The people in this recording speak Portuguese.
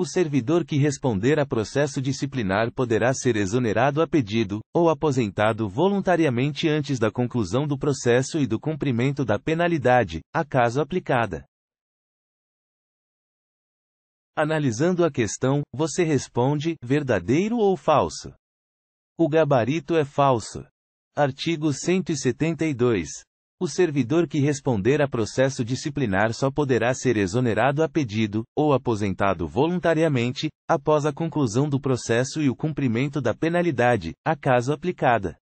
O servidor que responder a processo disciplinar poderá ser exonerado a pedido, ou aposentado voluntariamente antes da conclusão do processo e do cumprimento da penalidade, a caso aplicada. Analisando a questão, você responde: verdadeiro ou falso? O gabarito é falso. Artigo 172. O servidor que responder a processo disciplinar só poderá ser exonerado a pedido, ou aposentado voluntariamente, após a conclusão do processo e o cumprimento da penalidade, a caso aplicada.